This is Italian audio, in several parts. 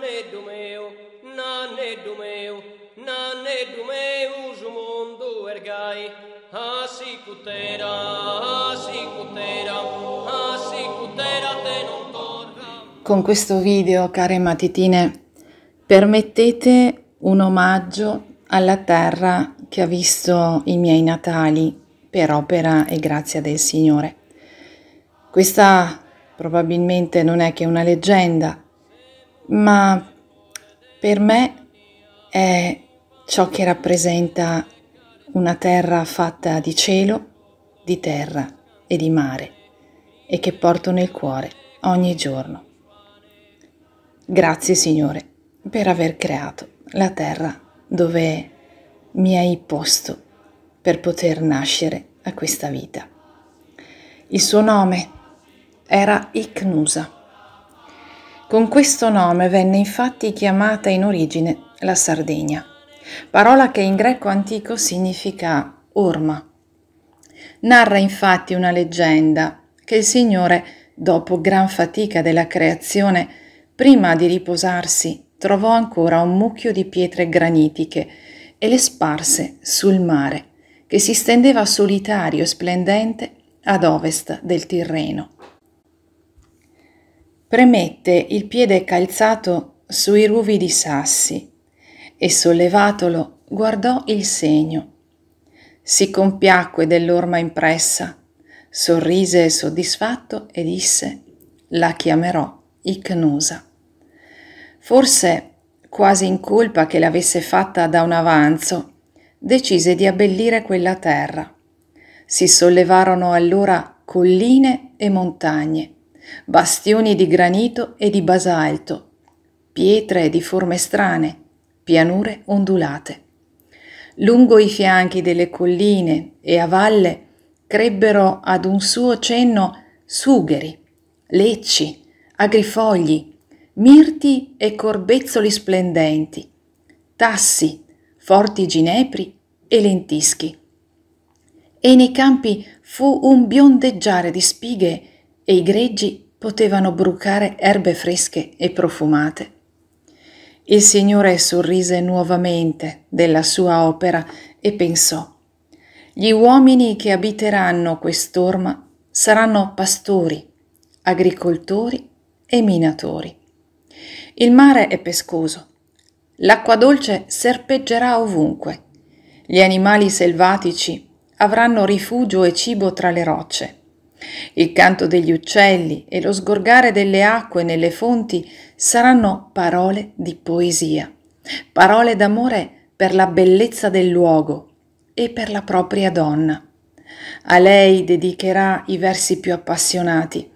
nanne dumeu, nanne dumeu, nanne dumeu, su mondo ergai, asicutera, asicutera, asicutera te non torna. Con questo video, care matitine, permettete un omaggio alla terra che ha visto i miei natali per opera e grazia del Signore. Questa probabilmente non è che una leggenda, ma per me è ciò che rappresenta una terra fatta di cielo, di terra e di mare e che porto nel cuore ogni giorno. Grazie Signore per aver creato la terra dove mi hai posto per poter nascere a questa vita. Il suo nome era Iknusa con questo nome venne infatti chiamata in origine la Sardegna, parola che in greco antico significa orma. Narra infatti una leggenda che il Signore, dopo gran fatica della creazione, prima di riposarsi, trovò ancora un mucchio di pietre granitiche e le sparse sul mare, che si stendeva solitario e splendente ad ovest del Tirreno premette il piede calzato sui ruvidi sassi e sollevatolo guardò il segno. Si compiacque dell'orma impressa, sorrise soddisfatto e disse la chiamerò Icnusa. Forse, quasi in colpa che l'avesse fatta da un avanzo, decise di abbellire quella terra. Si sollevarono allora colline e montagne bastioni di granito e di basalto, pietre di forme strane, pianure ondulate. Lungo i fianchi delle colline e a valle crebbero ad un suo cenno sugheri, lecci, agrifogli, mirti e corbezzoli splendenti, tassi, forti ginepri e lentischi. E nei campi fu un biondeggiare di spighe e i greggi potevano brucare erbe fresche e profumate. Il Signore sorrise nuovamente della sua opera e pensò, gli uomini che abiteranno quest'orma saranno pastori, agricoltori e minatori. Il mare è pescoso, l'acqua dolce serpeggerà ovunque, gli animali selvatici avranno rifugio e cibo tra le rocce il canto degli uccelli e lo sgorgare delle acque nelle fonti saranno parole di poesia, parole d'amore per la bellezza del luogo e per la propria donna. A lei dedicherà i versi più appassionati.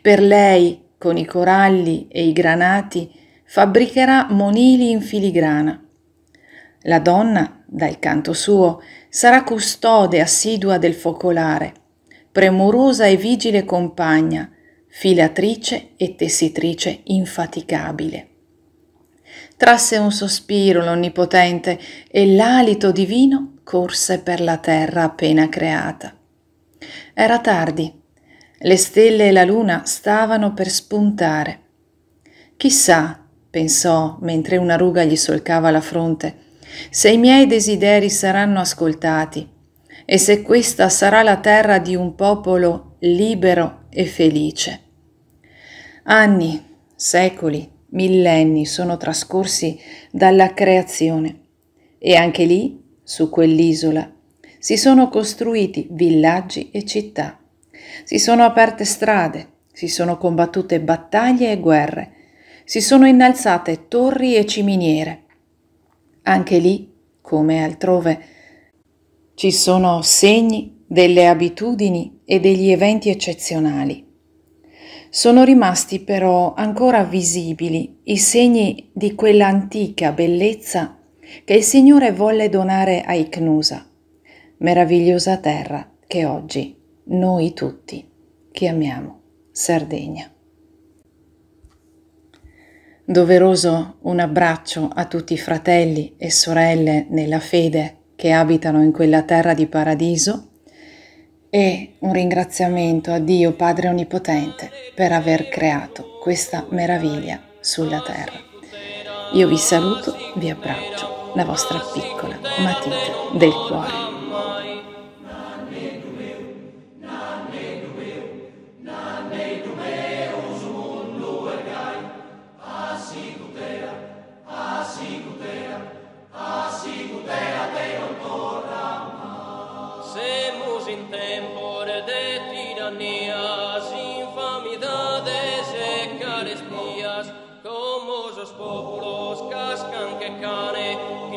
Per lei, con i coralli e i granati, fabbricherà monili in filigrana. La donna, dal canto suo, sarà custode assidua del focolare premurosa e vigile compagna, filatrice e tessitrice infaticabile. Trasse un sospiro l'Onnipotente e l'alito divino corse per la terra appena creata. Era tardi, le stelle e la luna stavano per spuntare. Chissà, pensò mentre una ruga gli solcava la fronte, se i miei desideri saranno ascoltati e se questa sarà la terra di un popolo libero e felice. Anni, secoli, millenni sono trascorsi dalla creazione e anche lì, su quell'isola, si sono costruiti villaggi e città, si sono aperte strade, si sono combattute battaglie e guerre, si sono innalzate torri e ciminiere. Anche lì, come altrove, ci sono segni delle abitudini e degli eventi eccezionali. Sono rimasti però ancora visibili i segni di quell'antica bellezza che il Signore volle donare a Icnusa, meravigliosa terra che oggi noi tutti chiamiamo Sardegna. Doveroso un abbraccio a tutti i fratelli e sorelle nella fede che abitano in quella terra di paradiso e un ringraziamento a Dio Padre Onnipotente per aver creato questa meraviglia sulla terra. Io vi saluto, vi abbraccio, la vostra piccola matita del cuore. numerosos populos cascan che cane